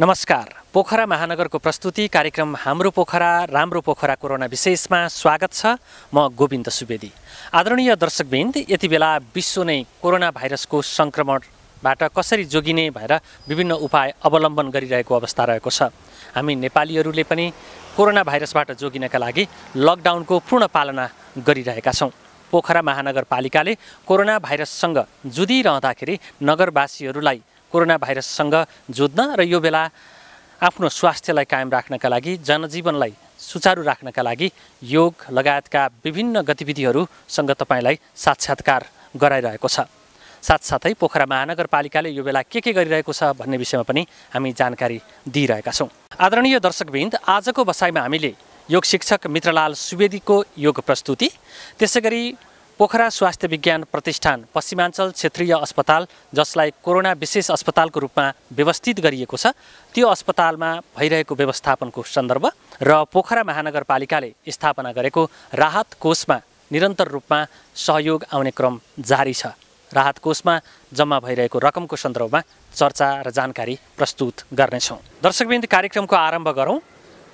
नमस्कार पोखरा महानगरको प्रस्तुति कार्यक्रम हाम्रो पोखरा राम्रो पोखरा कोरोना विशेषमा स्वागत छ म गोविन्द सुवेदी आदरणीय दर्शकबिन्द यति बेला विश्व नै कोरोना भाइरसको सङ्क्रमणबाट कसरी जोगिने भएर विभिन्न उपाय अवलम्बन गरिरहेको अवस्था रहेको छ हामी नेपालीहरूले पनि कोरोना भाइरसबाट जोगिनका लागि लकडाउनको पूर्ण पालना गरिरहेका छौँ पोखरा महानगरपालिकाले कोरोना भाइरससँग जुधिरहँदाखेरि नगरवासीहरूलाई कोरोना भाइरससँग जुझ्न र यो बेला आफ्नो स्वास्थ्यलाई कायम राख्नका लागि जनजीवनलाई सुचारू राख्नका लागि योग लगायतका विभिन्न गतिविधिहरूसँग तपाईँलाई साक्षात्कार गराइरहेको छ साथसाथै पोखरा महानगरपालिकाले यो बेला के के गरिरहेको छ भन्ने विषयमा पनि हामी जानकारी दिइरहेका छौँ आदरणीय दर्शकवृन्द आजको बसाइमा हामीले योग शिक्षक मित्रलाल सुवेदीको योग प्रस्तुति त्यसै गरी पोखरा स्वास्थ्य विज्ञान प्रतिष्ठान पश्चिमाञ्चल क्षेत्रीय अस्पताल जसलाई कोरोना विशेष अस्पतालको रूपमा व्यवस्थित गरिएको छ त्यो अस्पतालमा भइरहेको व्यवस्थापनको सन्दर्भ र पोखरा महानगरपालिकाले स्थापना गरेको राहत कोषमा निरन्तर रूपमा सहयोग आउने क्रम जारी छ राहत कोषमा जम्मा भइरहेको रकमको सन्दर्भमा चर्चा र जानकारी प्रस्तुत गर्नेछौँ दर्शकबिन्द कार्यक्रमको आरम्भ गरौँ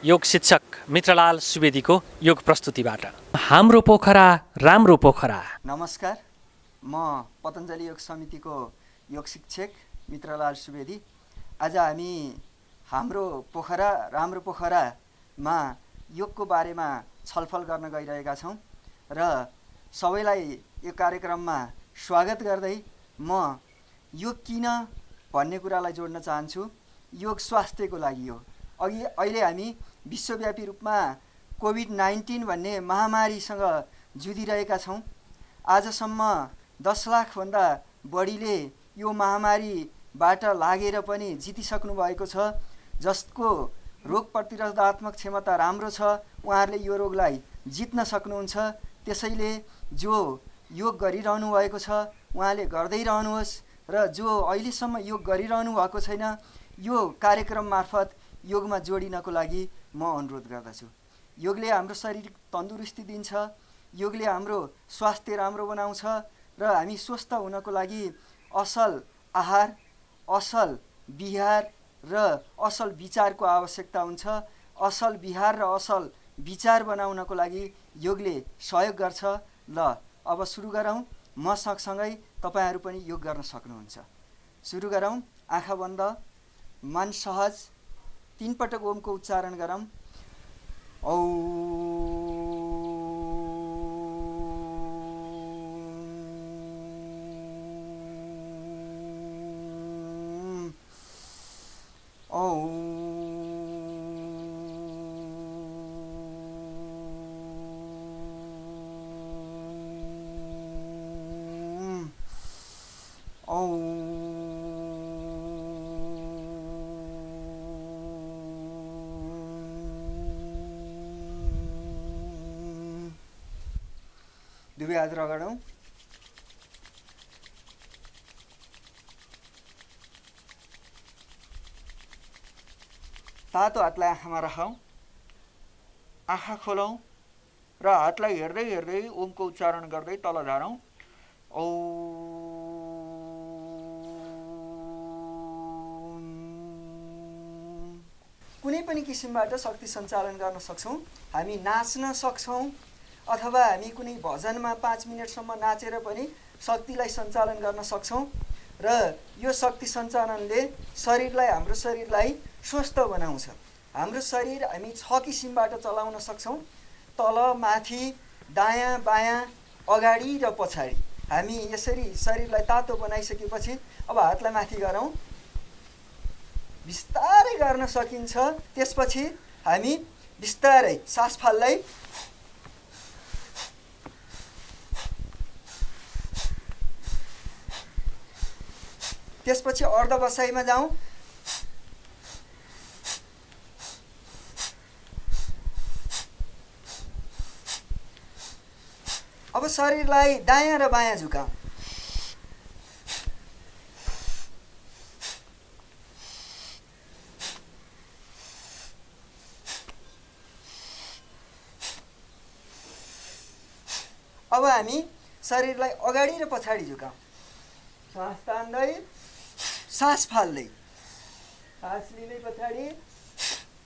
योग शिक्षक मित्रलाल सुवेदीको योग प्रस्तुतिबाट हाम्रो पोखरा राम्रो पोखरा नमस्कार म पतञ्जली योग समितिको योग शिक्षक मित्रलाल सुवेदी आज हामी हाम्रो पोखरा राम्रो पोखरामा योगको बारेमा छलफल गर्न गइरहेका छौँ र सबैलाई यो कार्यक्रममा स्वागत गर्दै म योग किन भन्ने कुरालाई जोड्न चाहन्छु योग स्वास्थ्यको लागि हो अघि अहिले हामी विश्वव्यापी रूपमा कोभिड नाइन्टिन भन्ने महामारीसँग जुधिरहेका छौँ आजसम्म दस लाखभन्दा बढीले यो महामारीबाट लागेर पनि जितिसक्नु भएको छ जसको रोग प्रतिरोधात्मक क्षमता राम्रो छ उहाँहरूले यो रोगलाई जित्न सक्नुहुन्छ त्यसैले जो योग गरिरहनु भएको छ उहाँले गर्दै रहनुहोस् र जो अहिलेसम्म योग गरिरहनु भएको छैन यो कार्यक्रम मार्फत योगमा जोडिनको लागि म अनुरोध गर्दछु योगले हाम्रो शारीरिक तन्दुरुस्ती दिन्छ योगले हाम्रो स्वास्थ्य राम्रो बनाउँछ र हामी स्वस्थ हुनको लागि असल आहार असल विहार र असल विचारको आवश्यकता हुन्छ असल विहार र असल विचार बनाउनको लागि योगले सहयोग गर्छ ल अब सुरु गरौँ म सँगसँगै तपाईँहरू पनि योग गर्न सक्नुहुन्छ सुरु गरौँ आँखा बन्द मन सहज तिनपटक ओमको उच्चारण गरौँ औ प्याज रगडौँ तातो हातलाई आँखामा राखौँ आँखा खोलौँ र हातलाई हेर्दै हेर्दै ओमको उच्चारण गर्दै तल झरौँ औ कुनै पनि किसिमबाट शक्ति सञ्चालन गर्न सक्छौँ हामी नाच्न सक्छौँ अथवा हामी कुनै भजनमा पाँच मिनटसम्म नाचेर पनि शक्तिलाई सञ्चालन गर्न सक्छौँ र यो शक्ति सञ्चालनले शरीरलाई हाम्रो शरीरलाई स्वस्थ बनाउँछ हाम्रो शरीर हामी छ किसिमबाट चलाउन सक्छौँ तल माथि दायाँ बायाँ अगाडि र पछाडि हामी यसरी शरीरलाई तातो बनाइसकेपछि अब हातलाई माथि गरौँ बिस्तारै गर्न सकिन्छ त्यसपछि हामी बिस्तारै सासफाललाई त्यसपछि अर्ध बसाईमा जाउँ अब शरीरलाई दायाँ र बायाँ झुकाउँ अब हामी शरीरलाई अगाडि र पछाडि झुकाउँ श्वास तान्दै सास फाल्दै सास लिने पछाडि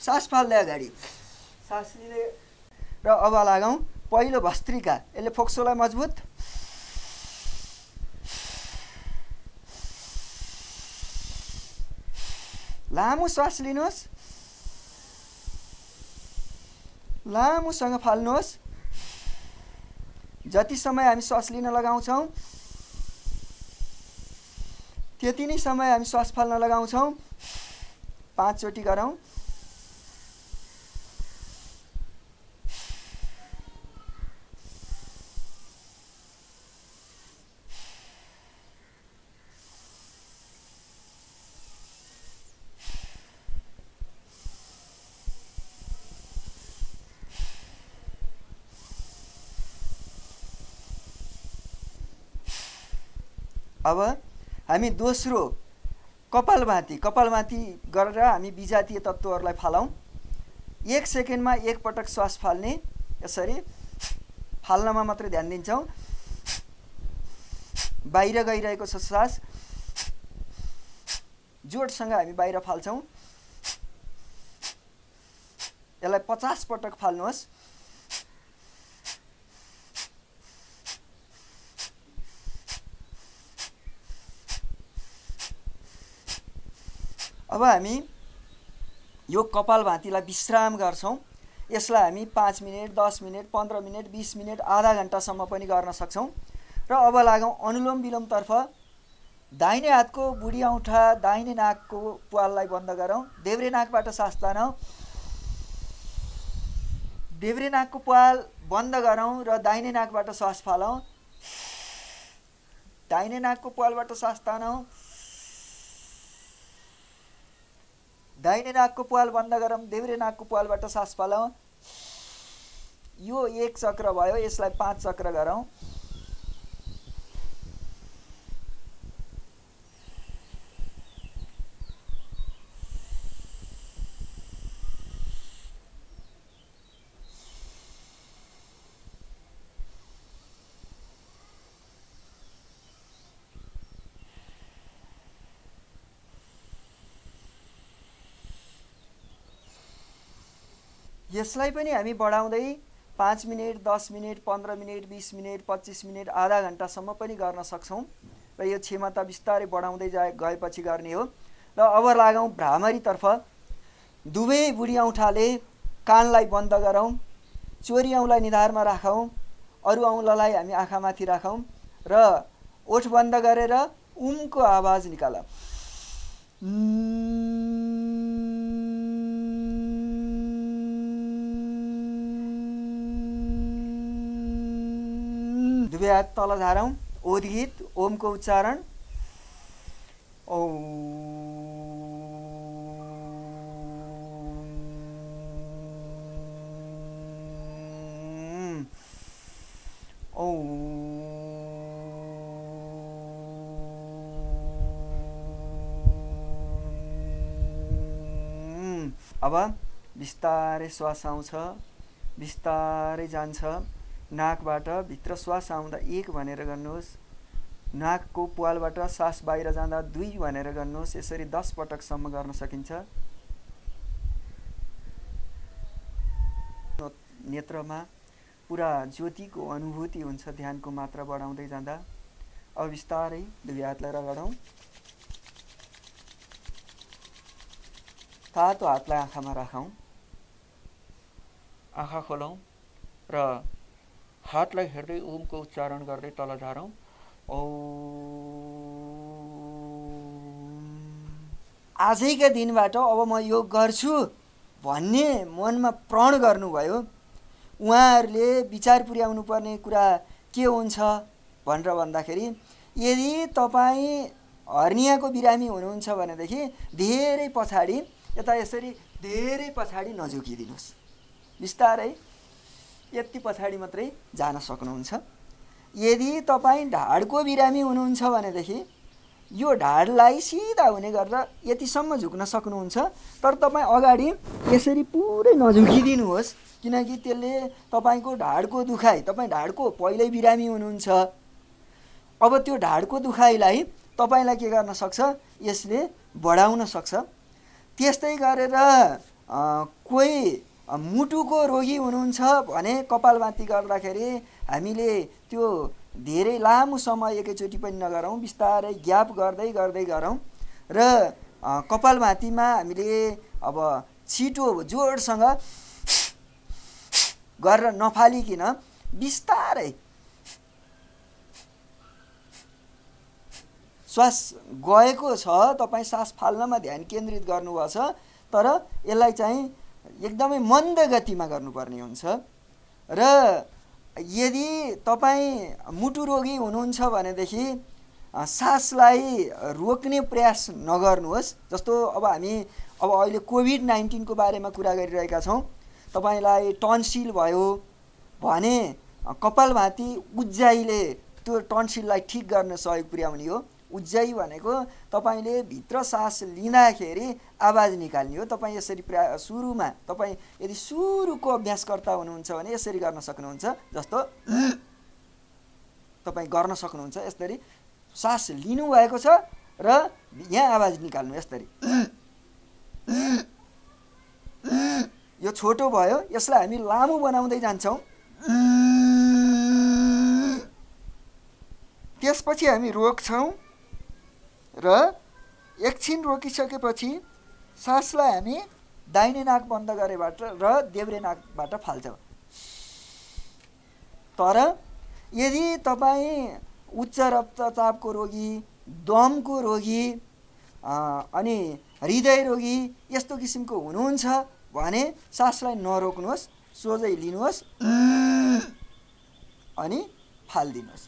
सास फाल्दै अगाडि सास लिने र अब लागौँ पहिलो भस्त्रिका यसले फोक्सोलाई मजबुत लामो श्वास लिनुहोस् लामोसँग फाल्नुहोस् जति समय हामी श्वास लिन लगाउँछौँ त्यति नहीं समय हम श्वास फाल्न लगाउँछौँ पाँचचोटि गरौँ अब हामी दोस्रो कपालभाती कपालभाती गरेर हामी विजातीय तत्त्वहरूलाई फालौँ एक सेकेन्डमा एकपटक श्वास फाल्ने यसरी फाल्नमा मात्रै ध्यान दिन्छौँ बाहिर गइरहेको छ श्वास जोडसँग हामी बाहिर फाल्छौँ यसलाई पचास पटक फाल्नुहोस् अब हामी यो कपालभातीलाई विश्राम गर्छौँ यसलाई हामी पाँच मिनट दस मिनट पन्ध्र मिनट बिस मिनट आधा घन्टासम्म पनि गर्न सक्छौँ र अब लागौँ अनुलोम विलोमतर्फ दाहिने हातको बुढी औँठा दाहिने नाकको पुवाललाई बन्द गरौँ देब्रे नाकबाट सास तानौँ देब्रे नाकको पुवाल बन्द गरौँ र दाहिने नाकबाट सास फालौँ दाहिने नाकको पुवालबाट सास तानौँ दाहिने नाकको पाल बन्द गरौँ देब्रे नाकको पालबाट सास फलाउँ यो एक चक्र भयो यसलाई पाँच चक्र गरौँ यसलाई पनि हामी बढाउँदै पाँच मिनट दस मिनट पन्ध्र मिनट बिस मिनट पच्चिस मिनट आधा घन्टासम्म पनि गर्न सक्छौँ र यो क्षमता बिस्तारै बढाउँदै जा गएपछि गर्ने हो र अब लागौँ भ्रामरीतर्फ दुवै बुढी औँठाले कानलाई बन्द गरौँ चोरी औँलाई निधारमा राखौँ अरू औँलालाई हामी आँखामाथि राखौँ र ओठ बन्द गरेर उमको आवाज निकाल दुवै हात तल झारौँ ओदगीत ओमको उच्चारण औ अब बिस्तारै श्वास आउँछ बिस्तारै जान्छ नाकबाट भित्र श्वास आउँदा एक भनेर गर्नुहोस् नाकको पुवालबाट सास बाहिर जाँदा दुई भनेर गर्नुहोस् यसरी दस पटकसम्म गर्न सकिन्छ नेत्रमा पुरा ज्योतिको अनुभूति हुन्छ ध्यानको मात्रा बढाउँदै जाँदा अब बिस्तारै दुई हातलाई रगडौँ तातो हातलाई आँखामा राखौँ आँखा खोलौँ र हातलाई हेर्दै ओमको उच्चारण गर्दै तल झारौँ औ आजैका दिनबाट अब म योग गर्छु भन्ने मनमा प्रण गर्नुभयो उहाँहरूले विचार पुर्याउनु पर्ने कुरा के हुन्छ भनेर भन्दाखेरि यदि तपाईँ हर्नियाको बिरामी हुनुहुन्छ भनेदेखि धेरै पछाडि यता यसरी धेरै पछाडि नझुकिदिनुहोस् बिस्तारै यति पछाडि मात्रै जान सक्नुहुन्छ यदि तपाईँ ढाडको बिरामी हुनुहुन्छ भनेदेखि यो ढाडलाई सिधा हुने गरेर यतिसम्म झुक्न सक्नुहुन्छ तर तपाईँ अगाडि यसरी पुरै नझुकिदिनुहोस् किनकि त्यसले तपाईँको ढाडको दुखाइ तपाईँ ढाडको पहिल्यै बिरामी हुनुहुन्छ अब त्यो ढाडको दुखाइलाई तपाईँलाई के गर्न सक्छ यसले बढाउन सक्छ त्यस्तै गरेर कोही मुटुको रोगी हुनुहुन्छ भने कपालभाती गर्दाखेरि हामीले त्यो धेरै लामो समय एकैचोटि पनि नगरौँ बिस्तारै ग्याप गर्दै गर्दै गरौँ र कपालभातीमा हामीले अब छिटो जोडसँग गरेर नफालिकन बिस्तारै श्वास गएको छ तपाईँ सास फाल्नमा ध्यान केन्द्रित गर्नुभएको छ तर यसलाई चाहिँ एकदमै मन्द गतिमा गर्नुपर्ने हुन्छ र यदि तपाईँ मुटु रोगी हुनुहुन्छ भनेदेखि सासलाई रोक्ने प्रयास नगर्नुहोस् जस्तो अब हामी अब अहिले कोभिड नाइन्टिनको बारेमा कुरा गरिरहेका छौँ तपाईँलाई टन्सिल भयो भने कपालभाती उज्याइले त्यो टन्सिललाई ठिक गर्न सहयोग पुर्याउने हो उज्याइ भनेको तपाईँले भित्र सास लिँदाखेरि आवाज निकाल्ने हो तपाईँ यसरी प्रा सुरुमा तपाईँ यदि सुरुको अभ्यासकर्ता हुनुहुन्छ भने यसरी गर्न सक्नुहुन्छ जस्तो तपाईँ गर्न सक्नुहुन्छ यसरी सास लिनुभएको छ र यहाँ आवाज निकाल्नु यसरी यो छोटो भयो यसलाई हामी लामो बनाउँदै जान्छौँ त्यसपछि हामी रोक्छौँ र एकछिन रोकिसकेपछि सासलाई हामी दाहिने नाक बन्द गरेबाट र देब्रे नाकबाट फाल्छौँ तर यदि तपाईँ उच्च रक्तचापको रोगी दमको रोगी अनि हृदय रोगी यस्तो किसिमको हुनुहुन्छ भने सासलाई नरोक्नुहोस् सोझै लिनुहोस् अनि फालिदिनुहोस्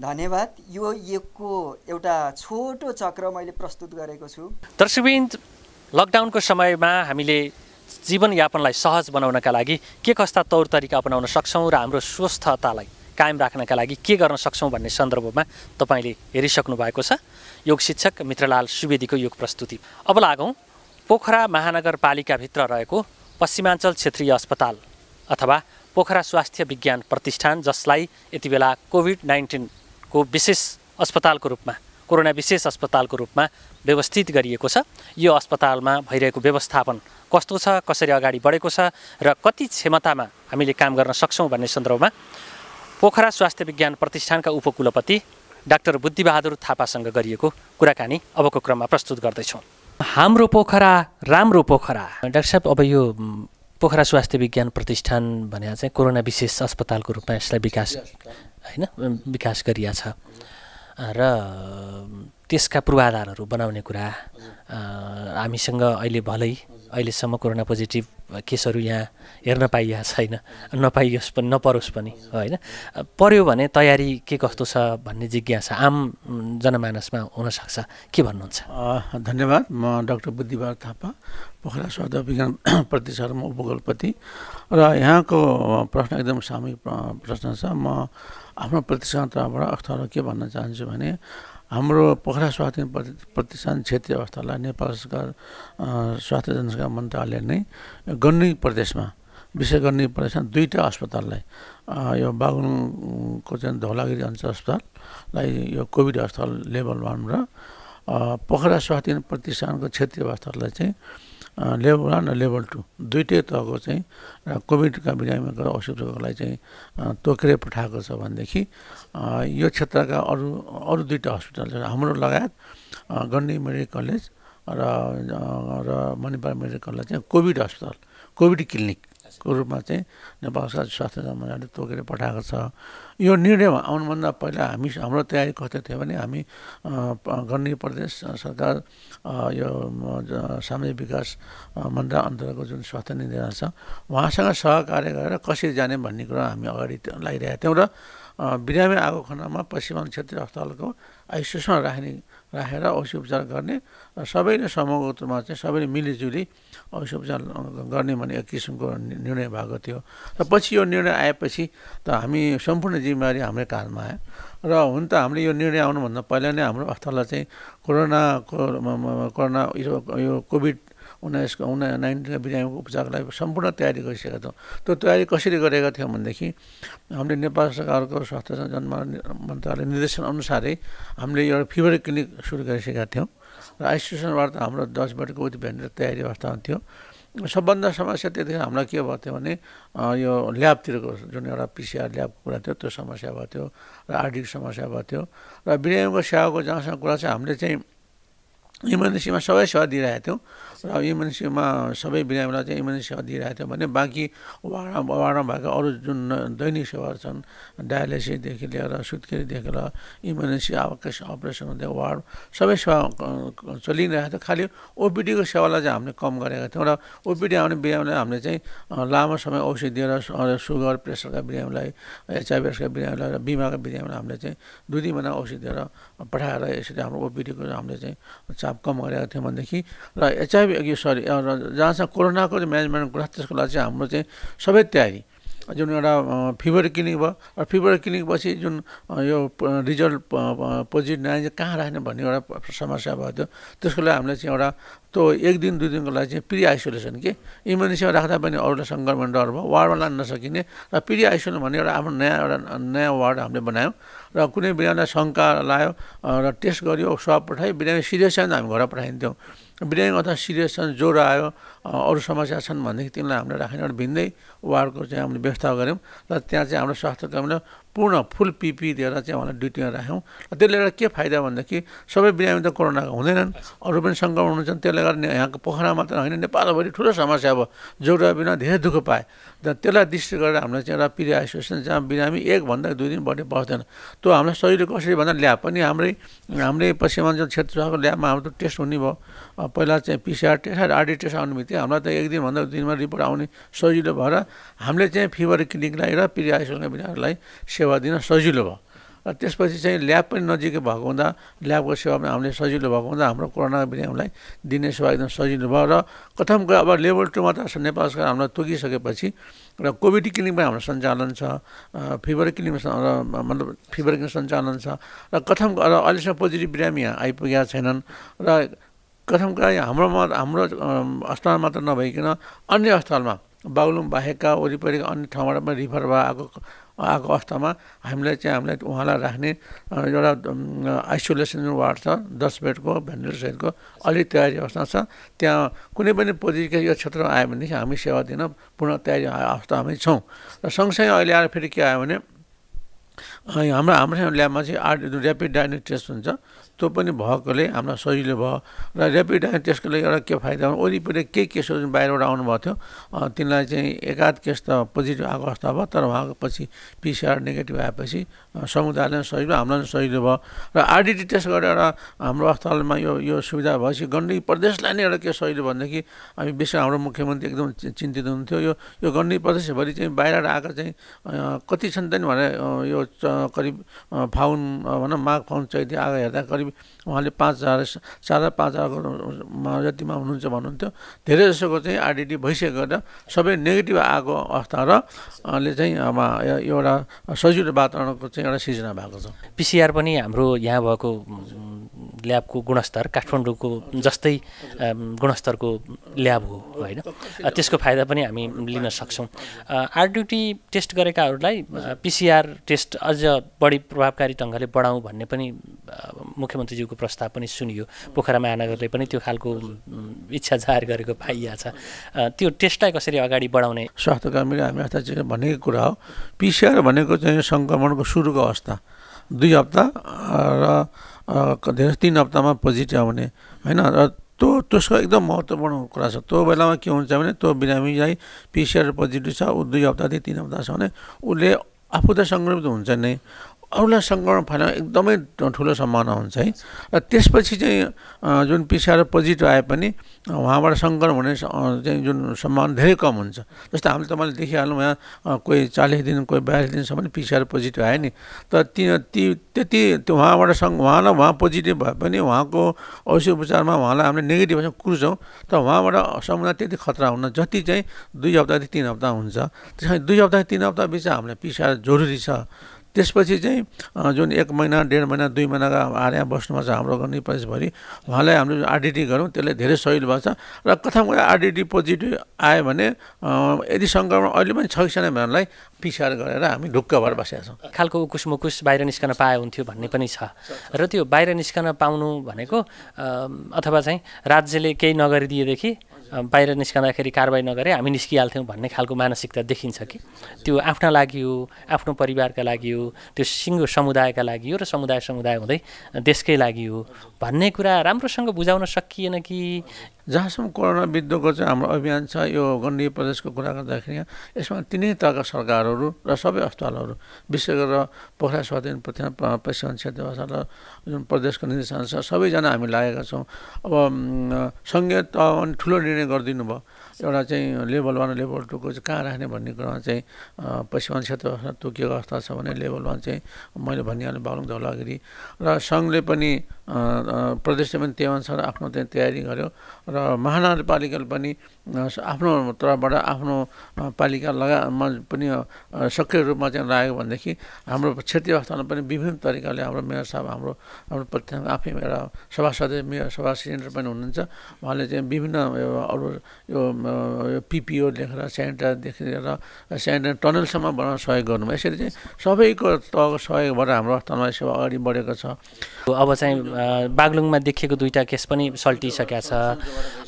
धन्यवाद यो एकको एउटा छोटो चक्र मैले प्रस्तुत गरेको छु दर्शकबिन्द लकडाउनको समयमा हामीले जीवनयापनलाई सहज बनाउनका लागि के कस्ता तौर तरिका अपनाउन सक्छौँ र हाम्रो स्वस्थतालाई कायम राख्नका लागि के गर्न सक्छौँ भन्ने सन्दर्भमा तपाईँले हेरिसक्नु भएको छ योग शिक्षक मित्रलाल सुवेदीको योग प्रस्तुति अब लागौँ पोखरा महानगरपालिकाभित्र रहेको पश्चिमाञ्चल क्षेत्रीय अस्पताल अथवा पोखरा स्वास्थ्य विज्ञान प्रतिष्ठान जसलाई यति बेला कोभिड नाइन्टिन को विशेष अस्पतालको रूपमा कोरोना विशेष अस्पतालको रूपमा व्यवस्थित गरिएको छ यो अस्पतालमा भइरहेको व्यवस्थापन कस्तो छ कसरी अगाडि बढेको छ र कति क्षमतामा हामीले काम गर्न सक्छौँ भन्ने सन्दर्भमा पोखरा स्वास्थ्य विज्ञान प्रतिष्ठानका उपकुलपति डाक्टर बुद्धिबहादुर थापासँग गरिएको कुराकानी अबको क्रममा प्रस्तुत गर्दैछौँ हाम्रो पोखरा राम्रो पोखरा डाक्टर साहब अब यो पोखरा स्वास्थ्य विज्ञान प्रतिष्ठान भनेर चाहिँ कोरोना विशेष अस्पतालको रूपमा यसलाई विकास होइन विकास गरिया छ र त्यसका पूर्वाधारहरू बनाउने कुरा हामीसँग अहिले भलै अहिलेसम्म कोरोना पोजिटिभ केसहरू यहाँ हेर्न पाइया छैन नपाइयोस् पनि नपरोस् पनि होइन पर्यो भने तयारी के कस्तो छ भन्ने जिज्ञासा आम जनमानसमा हुनसक्छ के भन्नुहुन्छ धन्यवाद म डक्टर बुद्धिबार थापा पोखरा स्वाद विज्ञान प्रतिशारमा उपकुलपति र यहाँको प्रश्न एकदम सामूहिक प्रश्न छ म आफ्नो तर्फबाट अवस्थालाई के भन्न चाहन्छु भने हाम्रो पोखरा स्वास्थ्य प्रतिष्ठान क्षेत्रीय अवस्थालाई नेपाल सरकार स्वास्थ्य जनसङ्ख्या मन्त्रालयले नै गण्डी प्रदेशमा विशेष गर्नी प्रदेशमा दुईवटा अस्पताललाई यो बागुनको चाहिँ धौलागिरी अञ्चल अस्पताललाई यो कोभिड अस्पताल लेभल वान र पोखरा स्वास्थ्य प्रतिष्ठानको क्षेत्रीय अस्पताललाई चाहिँ लेभल वान र लेभल टू दुइटै तहको चाहिँ र कोभिडका बिरामीको औषधहरूलाई चाहिँ तोकेर पठाएको छ भनेदेखि यो क्षेत्रका अरू अरू दुईवटा हस्पिटल हाम्रो लगायत गण्डी मेडिकल कलेज र र मणिपाल मेडिकल कलेज चाहिँ कोभिड अस्पताल कोभिड क्लिनिक को रूपमा चाहिँ नेपाल सरकार स्वास्थ्य मन्त्रालयले तोकेर पठाएको छ यो निर्णयमा आउनुभन्दा पहिला हामी हाम्रो तयारी कस्तो थियो भने हामी गण्डी प्रदेश सरकार यो सामाजिक विकास मन्त्रालय अन्तर्गतको जुन स्वास्थ्य निर्देशन छ उहाँसँग सहकार्य गरेर कसरी जाने भन्ने कुरा हामी अगाडि लागिरहेका थियौँ र बिरामी आएको खण्डमा पश्चिम क्षेत्रीय अस्पतालको आइसियुसमा राख्ने राखेर औषधी उपचार गर्ने र सबै नै समग्रमा चाहिँ सबैले मिलिजुली औषधि उपचार गर्ने भन्ने एक किसिमको निर्णय भएको थियो र पछि यो निर्णय आएपछि त हामी सम्पूर्ण जिम्मेवारी हाम्रो कालमा आयो र हुन त हामीले यो निर्णय आउनुभन्दा पहिला नै हाम्रो अस्पताललाई चाहिँ कोरोनाको कोरोना यो कोभिड उन्नाइसको उनीहरू नाइन्टिनका बिरामीको उपचारको लागि सम्पूर्ण तयारी गरिसकेका थियौँ त्यो तयारी कसरी गरेका थियौँ भनेदेखि हामीले नेपाल सरकारको स्वास्थ्य जन्म मन्त्रालय निर्देशन अनुसारै हामीले एउटा फिभर क्लिनिक सुरु गरिसकेका थियौँ र आइसोलेसनबाट हाम्रो दस बेडको उति भेन्टिलेटर तयारी अवस्थामा थियो सबभन्दा समस्या त्यतिखेर हामीलाई के भएको थियो भने यो ल्याबतिरको जुन एउटा पिसिआर ल्याबको कुरा थियो त्यो समस्या भएको थियो र आर्थिक समस्या भएको थियो र बिरामीको सेवाको जहाँसम्म कुरा चाहिँ हामीले चाहिँ इमर्जेन्सीमा सेवा सबै सेवा दिइरहेका थियौँ र इमर्जेन्सीमा सबै बिरामीलाई चाहिँ इमर्जेन्सी सेवा दिइरहेको थियौँ भने बाँकी वाडा वार्डमा भएको अरू जुन दैनिक सेवाहरू छन् डायलिसिसदेखि लिएर सुत्केरीदेखि लिएर इमर्जेन्सी अब अपरेसन हुँदै वार्ड सबै सेवा चलिरहेको थियो खालि ओपिडीको सेवालाई चाहिँ हामीले कम गरेका थियौँ र ओपिडी आउने बिरामीलाई हामीले चाहिँ लामो समय औषधि दिएर सुगर प्रेसरका बिरामीलाई एचआइबिएसका बिरामीलाई र बिमाका बिरामीलाई हामीले चाहिँ दुई दुई महिना औषधि दिएर पठाएर यसरी हाम्रो ओपिडीको हामीले चाहिँ हिसाब कम गरेको थियौँ भनेदेखि र एचआइभी अघि सरी जहाँसम्म कोरोनाको म्यानेजमेन्टको कुरा त्यसको लागि चाहिँ हाम्रो चाहिँ सबै तयारी जुन एउटा फिभर क्लिनिक भयो र फिभर क्लिनिकपछि जुन यो रिजल्ट पोजिटिभ नआए कहाँ राख्ने भन्ने एउटा समस्या भयो त्यो त्यसको लागि हामीले चाहिँ एउटा त्यो एक दिन दुई दिनको लागि चाहिँ प्रि आइसोलेसन के इमर्जेन्सीमा राख्दा पनि अरूलाई सङ्क्रमण डर भयो वार्डमा लान नसकिने र प्रि आइसोलेसन भन्ने एउटा आफ्नो नयाँ एउटा नयाँ वार्ड हामीले बनायौँ र कुनै बिरामीलाई शङ्का लायो र टेस्ट गरियो स्वाब पठायो बिरामी सिरियस छ भने हामी घर पठाइदिन्थ्यौँ बिरामी अथवा सिरियस छ ज्वरो आयो अरू समस्या छन् भनेदेखि तिनलाई हामीले राखेर भिन्दै वार्डको चाहिँ हामीले व्यवस्था गऱ्यौँ र त्यहाँ चाहिँ हाम्रो स्वास्थ्यकर्मीलाई पूर्ण फुल पिपी दिएर चाहिँ उहाँलाई ड्युटीमा राख्यौँ र त्यसले गर्दा के फाइदा भनेदेखि सबै बिरामी त कोरोनाको हुँदैनन् अरू पनि सङ्क्रमण हुन्छन् त्यसले गर्दा यहाँको पोखरा मात्र होइन नेपालभरि ठुलो समस्या भयो जोडा बिना धेरै दुःख पाए र त्यसलाई दृष्टि गरेर हामीले चाहिँ एउटा पिरिया एसोसिएसन जहाँ बिरामी एकभन्दा दुई दिन बढी बस्दैन त्यो हामीलाई शरीर कसरी भन्दा ल्याब पनि हाम्रै हाम्रै पश्चिमाञ्चल क्षेत्र ल्याबमा हाम्रो टेस्ट हुने भयो पहिला चाहिँ पिसिआर टेस्ट आरडी टेस्ट आउने बित्तिकै हामीलाई त एक दिनभन्दा दिनमा रिपोर्ट आउने सजिलो भएर हामीले चाहिँ फिभर क्लिनिकलाई र प्रि आइसोलेसन बिरामीहरूलाई सेवा दिन सजिलो भयो र त्यसपछि चाहिँ ल्याब पनि नजिकै भएको हुँदा ल्याबको सेवा पनि हामीले सजिलो भएको हुँदा हाम्रो कोरोना बिरामीलाई दिने सेवा एकदम सजिलो भयो र कथमको अब लेभल टूमा त नेपाल सरकार हामीलाई तोकिसकेपछि र कोभिड क्लिनिकमा हाम्रो सञ्चालन छ फिभर क्लिनिकमा मतलब फिभर क्लिनिक सञ्चालन छ र कथमको र अहिलेसम्म पोजिटिभ बिरामी यहाँ आइपुगेका छैनन् र कथमकाय हाम्रोमा हाम्रो अस्पताल मात्र नभइकन अन्य अस्पतालमा बागलुङ बाहेकका वरिपरिका अन्य ठाउँबाट पनि रिफर भए आएको आएको अवस्थामा हामीलाई चाहिँ हामीलाई उहाँलाई राख्ने एउटा आइसोलेसन वार्ड छ दस बेडको भेन्टिलेसनको अलिक तयारी अवस्था छ त्यहाँ कुनै पनि पोजिटिभ यो क्षेत्रमा आयो भनेदेखि हामी सेवा दिन पूर्ण तयारी अवस्था हामी छौँ र सँगसँगै अहिले आएर फेरि के आयो भने हाम्रो हाम्रो ल्याबमा चाहिँ आर ऱ्यापिड डायग्नोस्टिक टेस्ट हुन्छ त्यो पनि भएकोले हामीलाई सजिलो भयो र ऱ्यापिड टेस्टको लागि एउटा के फाइदा वरिपरि केही केसहरू बाहिरबाट आउनुभएको थियो तिनलाई चाहिँ एकाध केस त पोजिटिभ आएको अवस्था भयो तर उहाँको पछि पिसिआर नेगेटिभ आएपछि समुदायलाई सजिलो हामीलाई पनि सजिलो भयो र आरडिटी टेस्ट गरेर एउटा हाम्रो अस्पतालमा यो यो सुविधा भएपछि गण्डकी प्रदेशलाई नै एउटा के सजिलो भनेदेखि हामी विशेष हाम्रो मुख्यमन्त्री एकदम चिन्तित हुनुहुन्थ्यो यो यो गण्डी प्रदेशभरि चाहिँ बाहिरबाट आएका चाहिँ कति छन् त नि भनेर यो करिब फाउन भनौँ माघ फाउन चैती आएको हेर्दा करिब उहाँले पाँच हजार साढे पाँच हजारमा जतिमा हुनुहुन्छ भन्नुहुन्थ्यो धेरै जसोको चाहिँ आइडेन्टी भइसकेको र सबै नेगेटिभ आएको अवस्था र ले चाहिँ अब एउटा सजिलो वातावरणको चाहिँ एउटा सिर्जना भएको छ पिसिआर पनि हाम्रो यहाँ भएको ल्याबको गुणस्तर काठमाडौँको जस्तै गुणस्तरको ल्याब हो होइन त्यसको फाइदा पनि हामी लिन सक्छौँ आरडिटी टेस्ट गरेकाहरूलाई पिसिआर टेस्ट अझ बढी प्रभावकारी ढङ्गले बढाउँ भन्ने पनि मुख्य मुख्यमन्त्रीज्यूको प्रस्ताव पनि सुनियो पोखरा महानगरले पनि त्यो खालको इच्छा जाहेर गरेको छ त्यो टेस्टलाई कसरी अगाडि बढाउने स्वास्थ्य कर्मीले हामी अर्थात् चाहिँ भनेको कुरा हो पिसिआर भनेको चाहिँ सङ्क्रमणको सुरुको अवस्था दुई हप्ता र धेरै तिन हप्तामा पोजिटिभ आउने होइन र त्यो त्यसको एकदम महत्त्वपूर्ण कुरा छ त्यो बेलामा के हुन्छ भने त्यो बिरामीलाई पिसिआर पोजिटिभ छ ऊ दुई हप्तादेखि तिन हप्ता छ भने उसले आफू त सङ्क्रमित हुन्छ नै अरूलाई सङ्क्रमण फैला एकदमै ठुलो सम्भावना हुन्छ है र त्यसपछि चाहिँ जुन पिसिआर पोजिटिभ आए पनि उहाँबाट सङ्क्रमण हुने चाहिँ जुन सम्भावना धेरै कम हुन्छ जस्तो हामीले तपाईँले देखिहाल्नु यहाँ कोही चालिस दिन कोही बयालिस दिनसम्म पिसिआर पोजिटिभ आयो नि तर ती ती त्यति त्यो उहाँबाट सङ् उहाँलाई उहाँ पोजिटिभ भए पनि उहाँको औषध उपचारमा उहाँलाई हामीले नेगेटिभ नेगेटिभमा कुर्छौँ तर उहाँबाट सम्भावना त्यति खतरा हुन जति चाहिँ दुई हप्तादेखि तिन हप्ता हुन्छ त्यसै दुई हप्तादेखि तिन हप्ता बिच हामीलाई पिसिआर जरुरी छ त्यसपछि चाहिँ जुन एक महिना डेढ महिना दुई महिनाका हार्या बस्नुमा छ हाम्रो गर्ने प्रदेशभरि उहाँलाई हामीले आरडिडी गऱ्यौँ त्यसले धेरै सहिलो भएको छ र कथामा आरडिडी पोजिटिभ आयो भने यदि सङ्क्रमण अहिले पनि छ कि भनेलाई पिसार गरेर हामी ढुक्क भएर बसेका छौँ खालको उकुस मुकुस बाहिर निस्कन पाए हुन्थ्यो भन्ने पनि छ र त्यो बाहिर निस्कन पाउनु भनेको अथवा चाहिँ राज्यले केही नगरिदिएदेखि बाहिर निस्कँदाखेरि कारवाही नगरे हामी निस्किहाल्थ्यौँ भन्ने खालको मानसिकता देखिन्छ कि त्यो आफ्ना लागि हो आफ्नो परिवारका लागि हो त्यो सिङ्गो समुदायका लागि हो र समुदाय समुदाय हुँदै देशकै लागि हो भन्ने कुरा राम्रोसँग बुझाउन सकिएन कि जहाँसम्म कोरोना विरुद्धको चाहिँ हाम्रो अभियान छ यो गण्डी प्रदेशको कुरा गर्दाखेरि यसमा तिनै तहका सरकारहरू र सबै अस्पतालहरू विशेष गरेर पोखरा स्वाधीन प्रशिक्षण क्षेत्र अस्पताल जुन प्रदेशको निर्देशन छ सबैजना हामी लागेका छौँ अब सङ्घीय तह ठुलो निर्णय गरिदिनु भयो एउटा चाहिँ लेभल वान लेभल टूको चाहिँ कहाँ राख्ने भन्ने कुरामा चाहिँ पश्चिम क्षेत्र तोकिएको अवस्था छ भने लेभल वान चाहिँ मैले भनिहालेँ बाग्लुङ धौलागिरी र सङ्घले पनि प्रदेशले पनि त्यही अनुसार आफ्नो त्यहाँ तयारी गर्यो र महानगरपालिकाले पनि आफ्नो तर्फबाट आफ्नो पालिका लगामा पनि सक्रिय रूपमा चाहिँ लाग्यो भनेदेखि हाम्रो क्षेत्रीय अवस्थामा पनि विभिन्न तरिकाले हाम्रो मेयर साहब हाम्रो हाम्रो प्रति आफै एउटा सभासद मेयर सभा सेन्टर पनि हुनुहुन्छ उहाँले चाहिँ विभिन्न अरू यो पिपिओ लेखेर सेनिटाइजरदेखि लिएर सेनिटाइज टनलसम्म बनाउन सहयोग गर्नुभयो यसरी चाहिँ सबैको तहको सहयोगबाट हाम्रो अवस्थामा सेवा अगाडि बढेको छ अब चाहिँ बागलुङमा देखिएको दुईवटा केस पनि सल्टिसकेका छ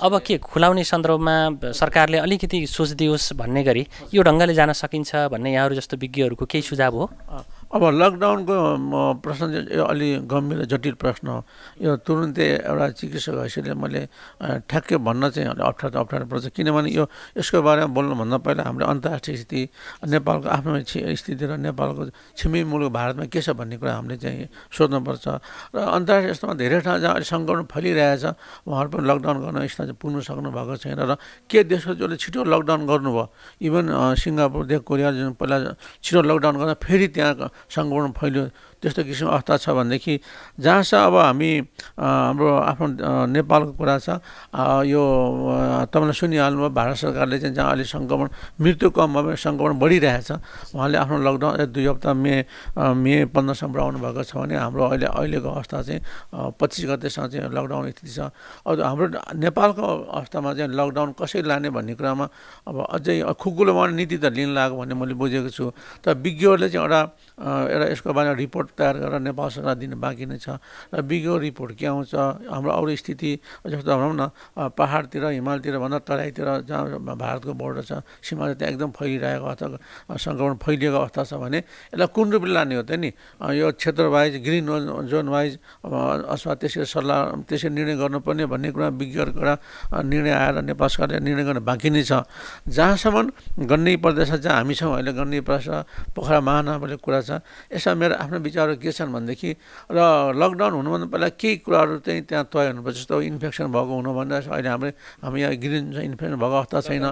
अब के खुलाउने सन्दर्भमा सरकारले अलिकति दियोस् भन्ने गरी यो ढङ्गले जान सकिन्छ भन्ने यहाँहरू जस्तो विज्ञहरूको केही सुझाव हो अब लकडाउनको प्रश्न यो अलि गम्भीर जटिल प्रश्न हो यो तुरुन्तै एउटा चिकित्सक हैसियतले मैले ठ्याक्कै भन्न चाहिँ अलिक अप्ठ्यारो अप्ठ्यारो पर्छ किनभने यो यसको बारेमा बोल्नुभन्दा पहिला हाम्रो अन्तर्राष्ट्रिय स्थिति नेपालको आफ्नो स्थिति र नेपालको छिमेकी मुलुक भारतमा के छ भन्ने कुरा हामीले चाहिँ सोध्नुपर्छ र अन्तर्राष्ट्रिय स्तरमा धेरै ठाउँ जहाँ अहिले सङ्क्रमण फैलिरहेछ उहाँहरू पनि लकडाउन गर्न स्थान पुग्नु सक्नु भएको छैन र के देशको जसले छिटो लकडाउन गर्नुभयो इभन सिङ्गापुरदेखि कोरिया जुन पहिला छिटो लकडाउन गर्दा फेरि त्यहाँ 上锅儿上拍着。त्यस्तो किसिम अवस्था छ भनेदेखि जहाँसम्म अब हामी हाम्रो आफ्नो नेपालको कुरा छ यो तपाईँले सुनिहाल्नुभयो भारत सरकारले चाहिँ जहाँ अहिले सङ्क्रमण मृत्यु कम भयो सङ्क्रमण बढिरहेछ उहाँले आफ्नो लकडाउन दुई हप्ता मे मे पन्ध्रसम्म आउनु भएको छ भने हाम्रो अहिले अहिलेको अवस्था चाहिँ पच्चिस गतेसम्म चाहिँ लकडाउन स्थिति छ अब हाम्रो नेपालको अवस्थामा चाहिँ लकडाउन कसरी लाने भन्ने कुरामा अब अझै खुकुलो नीति त लिन लाग्यो भन्ने मैले बुझेको छु तर विज्ञहरूले चाहिँ एउटा एउटा यसको बारेमा रिपोर्ट रिपोर्ट तयार गरेर नेपाल सरकार दिन बाँकी नै छ र बिग्रो रिपोर्ट के आउँछ हाम्रो अरू स्थिति जस्तो भनौँ न पाहाडतिर हिमालतिर भन्दा तराईतिर जहाँ भारतको बोर्डर छ सीमा त्यहाँ एकदम फैलिरहेको अवस्था सङ्क्रमण फैलिएको अवस्था छ भने यसलाई कुन रूपले लाने हो त नि यो क्षेत्र वाइज ग्रिन जोन वाइज अथवा त्यसरी सल्लाह त्यसरी निर्णय गर्नुपर्ने भन्ने कुरा विज्ञहरू कुरा निर्णय आएर नेपाल सरकारले निर्णय गर्न बाँकी नै छ जहाँसम्म गण्डी प्रदेश जहाँ हामी छौँ अहिले गन्ने प्रदेश पोखरा महानगरले कुरा छ यसमा मेरो आफ्नो विचार तरिकाहरू के छन् भनेदेखि र लकडाउन हुनुभन्दा पहिला केही कुराहरू चाहिँ त्यहाँ तय हुनुपर्छ जस्तो इन्फेक्सन भएको हुनुभन्दा अहिले हाम्रो हामी यहाँ ग्रिन इन्फेक्सन भएको अवस्था छैन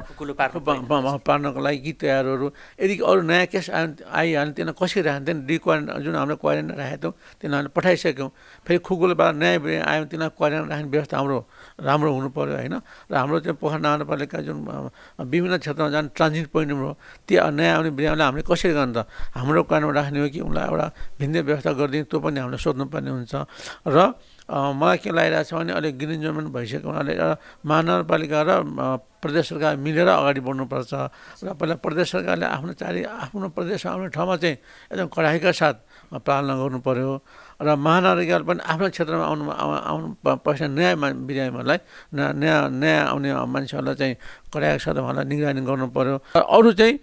पार्नको लागि गीत तयारहरू यदि अरू नयाँ केस आयो आइहाल्यो त्यसलाई कसरी राख्थ्यौँ डिक्वारेन्ट जुन हाम्रो क्वारेन्टाइन राखेको थियौँ तिनीहरूले पठाइसक्यौँ फेरि खुकुलोबाट नयाँ आयो तिनीहरू क्वारेन्टाइन राख्ने व्यवस्था हाम्रो राम्रो हुनु पऱ्यो होइन र हाम्रो चाहिँ पोखरा नगरपालिका जुन विभिन्न क्षेत्रमा जाने ट्रान्जिट पोइन्ट हो त्यो नयाँ आउने बिरामीलाई हामीले कसरी गर्नु त हाम्रो क्वारेन्टाइन राख्ने हो कि उनलाई एउटा भिन्दै दिने व्यवस्था गरिदिने त्यो पनि हामीले सोध्नुपर्ने हुन्छ र मलाई के लागिरहेको छ भने अहिले ग्रिन जोन पनि भइसक्यो हुनाले महानगरपालिका र प्रदेश सरकार मिलेर अगाडि बढ्नुपर्छ र पहिला प्रदेश सरकारले आफ्नो चारि आफ्नो प्रदेश आफ्नो ठाउँमा चाहिँ एकदम कडाइका साथ पालना गर्नु पऱ्यो र महानगरपालिकाले पनि आफ्नो क्षेत्रमा आउनु आउनु पैसा नयाँ बिरामीहरूलाई नयाँ नयाँ आउने मान्छेहरूलाई चाहिँ कडाइ साथ उहाँलाई निगरानी गर्नु पऱ्यो अरू चाहिँ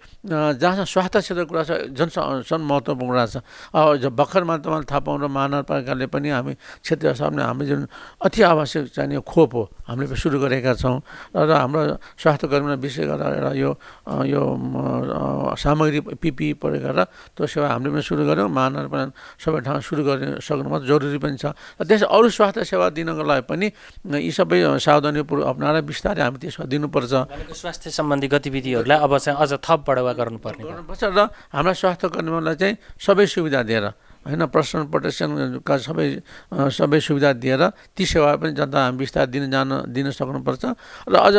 जहाँसम्म स्वास्थ्य क्षेत्रको कुरा छ जन महत्त्वपूर्ण कुरा छ अब भर्खरमा तपाईँले थाहा पाउनु महानगरपालिकाले पनि हामी क्षेत्रीय सामने हामी जुन अति आवश्यक चाहिने खोप हो हामीले सुरु गरेका छौँ र हाम्रो स्वास्थ्य कर्मीलाई विशेष गरेर एउटा यो यो सामग्री पिपी प्रयोग गरेर त्यो सेवा हामीले पनि सुरु गऱ्यौँ महानगरपालिका सबै ठाउँ सुरु गर्न मात्र जरुरी पनि छ र त्यस अरू स्वास्थ्य सेवा दिनको लागि पनि यी सबै सावधानीपूर्वक अप्नाएर बिस्तारै हामी त्यसमा दिनुपर्छ स्वास्थ्य सम्बन्धी गतिविधिहरूलाई अब चाहिँ अझ थप बढावा गर्नुपर्ने गर्नुपर्छ र हाम्रा स्वास्थ्य कर्मीहरूलाई चाहिँ सबै सुविधा दिएर होइन प्रश्न प्रोटेक्सनका सबै सबै सुविधा दिएर ती सेवा पनि जनता हामी बिस्तारै दिन जान दिन सक्नुपर्छ र अझ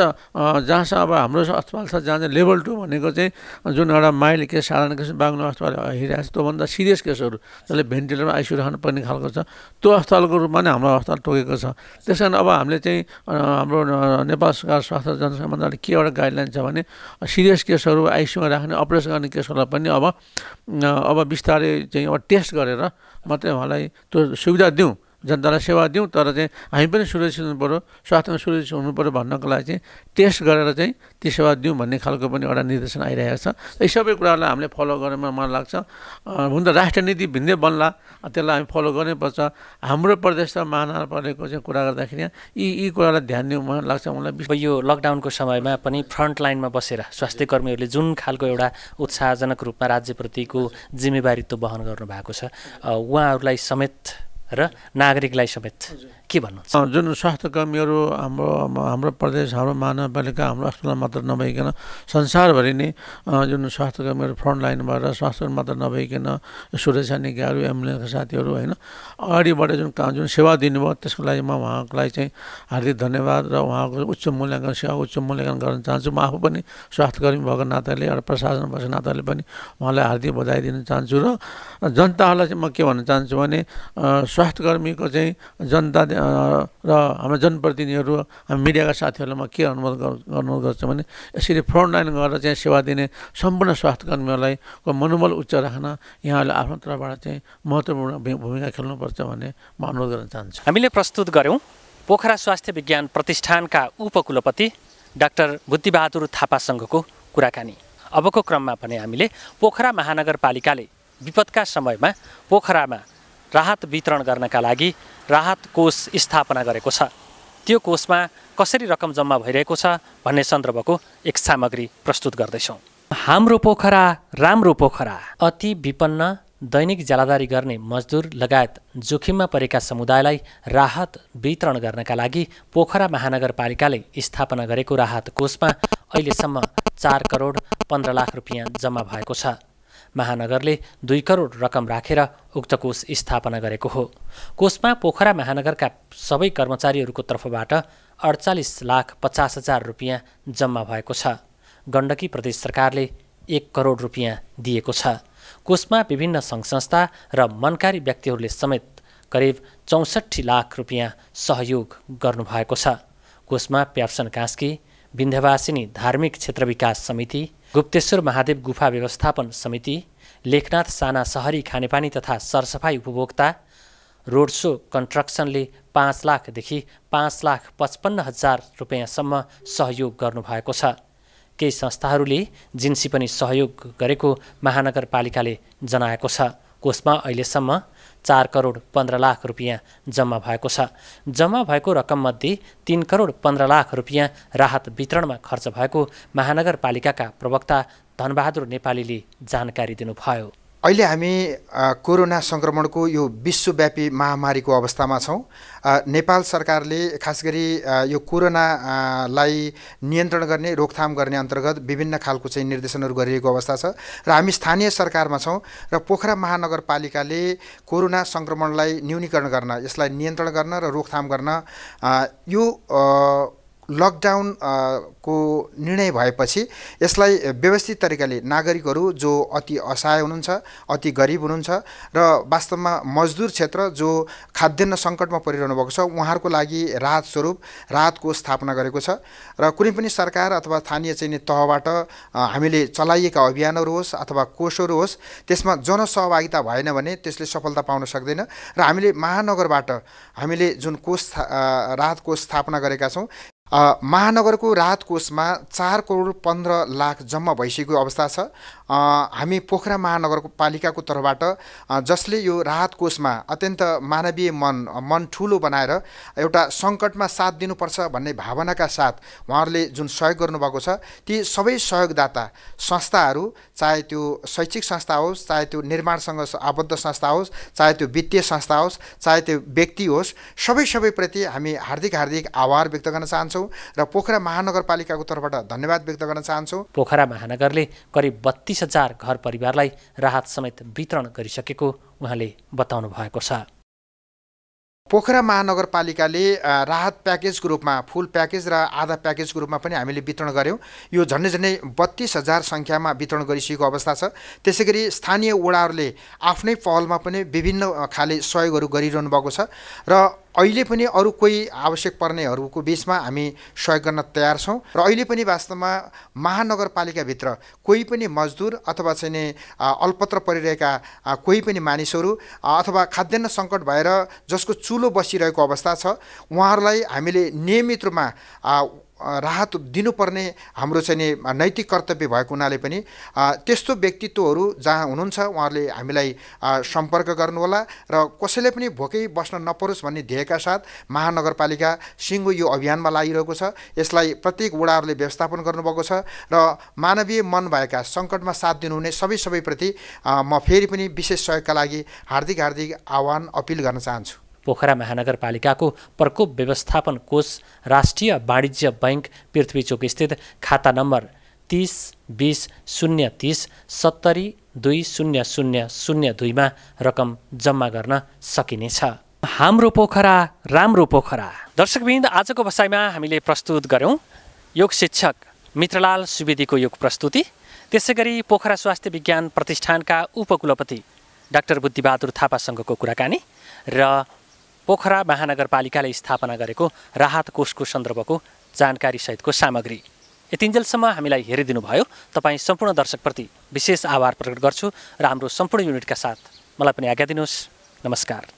जहाँसम्म अब हाम्रो अस्पताल छ जहाँ चाहिँ लेभल टू भनेको चाहिँ जुन एउटा माइल केस साधारण केस बाग्नु अस्पताल हेरिरहेको छ त्योभन्दा सिरियस केसहरू जसले भेन्टिलेटरमा आइसियु राख्नुपर्ने खालको छ त्यो अस्पतालको रूपमा नै हाम्रो अस्पताल टोकेको छ त्यस कारण अब हामीले चाहिँ हाम्रो नेपाल सरकार स्वास्थ्य जनसङ्ख्या मन्त्रालय के एउटा गाइडलाइन छ भने सिरियस केसहरू आइसियुमा राख्ने अपरेसन गर्ने केसहरूलाई पनि अब अब बिस्तारै चाहिँ अब टेस्ट गरेर गरेर मात्रै उहाँलाई त्यो सुविधा दिउँ जनतालाई सेवा दिउँ तर चाहिँ हामी पनि सुरक्षित हुनु स्वास्थ्यमा सुरक्षित हुनु भन्नको लागि चाहिँ टेस्ट गरेर चाहिँ ती सेवा दिउँ भन्ने खालको पनि एउटा निर्देशन आइरहेको छ यी सबै कुराहरूलाई हामीले फलो गर्नमा मन लाग्छ हुन त राष्ट्रिय नीति भिन्दै बन्ला त्यसलाई हामी फलो गर्नैपर्छ हाम्रो प्रदेश र महानगरपालिकाको चाहिँ कुरा गर्दाखेरि यी यी कुरालाई ध्यान दिउँ मन लाग्छ मलाई यो लकडाउनको समयमा पनि फ्रन्ट लाइनमा बसेर स्वास्थ्य कर्मीहरूले जुन खालको एउटा उत्साहजनक रूपमा राज्यप्रतिको जिम्मेवारी वहन गर्नुभएको छ उहाँहरूलाई समेत र नागरिकलाई समेत के भन्नुहुन्छ जुन स्वास्थ्य कर्मीहरू हाम्रो हाम्रो प्रदेश हाम्रो महानगरपालिका हाम्रो अस्पताल मात्र नभइकन संसारभरि नै जुन स्वास्थ्य कर्मीहरू फ्रन्ट लाइन भएर स्वास्थ्य मात्र नभइकन सुरक्षा निकायहरू एम्बुलेन्सका साथीहरू होइन अगाडिबाट जुन जुन सेवा दिनुभयो त्यसको लागि म लागि चाहिँ हार्दिक धन्यवाद र उहाँको उच्च मूल्याङ्कन सेवा उच्च मूल्याङ्कन गर्न चाहन्छु म आफू पनि स्वास्थ्यकर्मी भएको नाताले एउटा प्रशासन भएको नाताले पनि उहाँलाई हार्दिक बधाई दिन चाहन्छु र जनताहरूलाई चाहिँ म के भन्न चाहन्छु भने स्वास्थ्यकर्मीको चाहिँ जनता र हाम्रो जनप्रतिनिधिहरू हामी मिडियाका साथीहरूलाई म के अनुरोध अनुरोध गर्छु भने यसरी फ्रन्टलाइन गरेर चाहिँ सेवा दिने सम्पूर्ण स्वास्थ्य कर्मीहरूलाई मनोबल उच्च राख्न यहाँहरूले आफ्नो तर्फबाट चाहिँ महत्त्वपूर्ण भूमिका खेल्नुपर्छ भन्ने म अनुरोध गर्न चाहन्छु हामीले प्रस्तुत गऱ्यौँ पोखरा स्वास्थ्य विज्ञान प्रतिष्ठानका उपकुलपति डाक्टर बुद्धिबहादुर थापासँगको कुराकानी अबको क्रममा भने हामीले पोखरा महानगरपालिकाले विपदका समयमा पोखरामा राहत वितरण गर्नका लागि राहत कोष स्थापना गरेको छ त्यो कोषमा कसरी रकम जम्मा भइरहेको छ भन्ने सन्दर्भको एक सामग्री प्रस्तुत गर्दैछौँ हाम्रो पोखरा राम्रो पोखरा अति विपन्न दैनिक ज्यालादारी गर्ने मजदुर लगायत जोखिममा परेका समुदायलाई राहत वितरण गर्नका लागि पोखरा महानगरपालिकाले स्थापना गरेको राहत कोषमा अहिलेसम्म चार करोड पन्ध्र लाख रुपियाँ जम्मा भएको छ महानगरले दुई करोड रकम राखेर उक्त कोष स्थापना गरेको हो कोषमा पोखरा महानगरका सबै कर्मचारीहरूको तर्फबाट अडचालिस लाख पचास हजार रुपियाँ जम्मा भएको छ गण्डकी प्रदेश सरकारले एक करोड रुपियाँ दिएको छ कोषमा विभिन्न सङ्घ संस्था र मनकारी व्यक्तिहरूले समेत करिब चौसठी लाख रुपियाँ सहयोग गर्नुभएको छ कोषमा प्याप्सन कास्की विन्ध्यवासिनी धार्मिक क्षेत्र विकास समिति गुप्तेश्वर महादेव गुफा व्यवस्थापन समिति लेखनाथ साना सहरी खानेपानी तथा सरसफाई उपभोक्ता रोड सो कन्स्ट्रक्सनले पाँच लाखदेखि पाँच लाख पचपन्न हजार रुपियाँसम्म सहयोग गर्नुभएको छ केही संस्थाहरूले जिन्सी पनि सहयोग गरेको महानगरपालिकाले जनाएको छ कोषमा अहिलेसम्म चार करोड पन्ध्र लाख रुपियाँ जम्मा भएको छ जम्मा भएको रकममध्ये तिन करोड पन्ध्र लाख रुपियाँ राहत वितरणमा खर्च भएको महानगरपालिकाका प्रवक्ता धनबहादुर नेपालीले जानकारी दिनुभयो अहिले हामी कोरोना सङ्क्रमणको यो विश्वव्यापी महामारीको अवस्थामा छौँ नेपाल सरकारले खास गरी यो कोरोनालाई नियन्त्रण गर्ने रोकथाम गर्ने अन्तर्गत विभिन्न खालको चाहिँ निर्देशनहरू गरिएको अवस्था छ र हामी स्थानीय सरकारमा छौँ र पोखरा महानगरपालिकाले कोरोना सङ्क्रमणलाई न्यूनीकरण गर्न यसलाई नियन्त्रण गर्न र रोकथाम गर्न यो लकडाउन को निर्णय भएपछि यसलाई व्यवस्थित तरिकाले नागरिकहरू जो अति असहाय हुनुहुन्छ अति गरिब हुनुहुन्छ र वास्तवमा मजदुर क्षेत्र जो खाद्यान्न सङ्कटमा परिरहनु भएको छ उहाँहरूको लागि राहत स्वरूप राहतको स्थापना गरेको छ र कुनै पनि सरकार अथवा स्थानीय चाहिने तहबाट हामीले चलाइएका अभियानहरू होस् अथवा कोषहरू होस् त्यसमा जनसहभागिता भएन भने त्यसले सफलता पाउन सक्दैन र हामीले महानगरबाट हामीले जुन कोष राहत कोष स्थापना गरेका छौँ महानगरको राहत कोषमा चार करोड पन्ध्र लाख जम्मा भइसकेको अवस्था छ हामी पोखरा महानगरपालिकाको तर्फबाट जसले यो राहत कोषमा अत्यन्त मानवीय मन मन ठुलो बनाएर एउटा सङ्कटमा साथ दिनुपर्छ भन्ने भावनाका साथ उहाँहरूले जुन सहयोग गर्नुभएको छ ती सबै सहयोगदाता संस्थाहरू चाहे त्यो शैक्षिक संस्था होस् चाहे त्यो निर्माणसँग आबद्ध संस्था होस् चाहे त्यो वित्तीय संस्था होस् चाहे त्यो व्यक्ति होस् सबै सबैप्रति हामी हार्दिक हार्दिक आभार व्यक्त गर्न चाहन्छौँ चाहन्छौँ र पोखरा महानगरपालिकाको तर्फबाट धन्यवाद व्यक्त गर्न चाहन्छौँ पोखरा महानगरले करिब बत्तिस हजार घर परिवारलाई राहत समेत वितरण गरिसकेको उहाँले बताउनु भएको छ पोखरा महानगरपालिकाले राहत प्याकेजको रूपमा फुल प्याकेज र आधा प्याकेजको रूपमा पनि हामीले वितरण गऱ्यौँ यो झन्डै झन्डै बत्तिस हजार सङ्ख्यामा वितरण गरिसकेको अवस्था छ त्यसै गरी स्थानीय वडाहरूले आफ्नै पहलमा पनि विभिन्न खाले सहयोगहरू गरिरहनु भएको छ र अहिले पनि अरू कोही आवश्यक पर्नेहरूको बिचमा हामी सहयोग गर्न तयार छौँ र अहिले पनि वास्तवमा महानगरपालिकाभित्र कोही पनि मजदुर अथवा चाहिँ नि अल्पत्र परिरहेका कोही पनि मानिसहरू अथवा खाद्यान्न सङ्कट भएर जसको चुलो बसिरहेको अवस्था छ उहाँहरूलाई हामीले नियमित रूपमा राहत दिनुपर्ने हाम्रो चाहिँ नि नैतिक कर्तव्य भएको हुनाले पनि त्यस्तो व्यक्तित्वहरू जहाँ हुनुहुन्छ उहाँहरूले हामीलाई सम्पर्क गर्नुहोला र कसैले पनि भोकै बस्न नपरोस् भन्ने ध्येयका साथ महानगरपालिका सिङ्गो यो अभियानमा लागिरहेको छ यसलाई प्रत्येक वडाहरूले व्यवस्थापन गर्नुभएको छ र मानवीय मन भएका सङ्कटमा साथ दिनुहुने सबै सबैप्रति म फेरि पनि विशेष सहयोगका लागि हार्दिक हार्दिक आह्वान अपिल गर्न चाहन्छु पोखरा महानगरपालिकाको प्रकोप व्यवस्थापन कोष राष्ट्रिय वाणिज्य बैङ्क पृथ्वीचोक स्थित खाता नम्बर तिस बिस शून्य तिस सत्तरी दुई शून्य शून्य शून्य दुईमा रकम जम्मा गर्न सकिनेछ हाम्रो पोखरा राम्रो पोखरा दर्शकबिन्द आजको बसाइमा हामीले प्रस्तुत गऱ्यौँ योग शिक्षक मित्रलाल सुवेदीको योग प्रस्तुति त्यसै गरी पोखरा स्वास्थ्य विज्ञान प्रतिष्ठानका उपकुलपति डाक्टर बुद्धिबहादुर थापासँगको कुराकानी र पोखरा महानगरपालिकाले स्थापना गरेको राहत कोषको सन्दर्भको जानकारीसहितको सामग्री यतिन्जेलसम्म हामीलाई हेरिदिनुभयो तपाईँ सम्पूर्ण दर्शकप्रति विशेष आभार प्रकट गर्छु र हाम्रो सम्पूर्ण युनिटका साथ मलाई पनि आज्ञा दिनुहोस् नमस्कार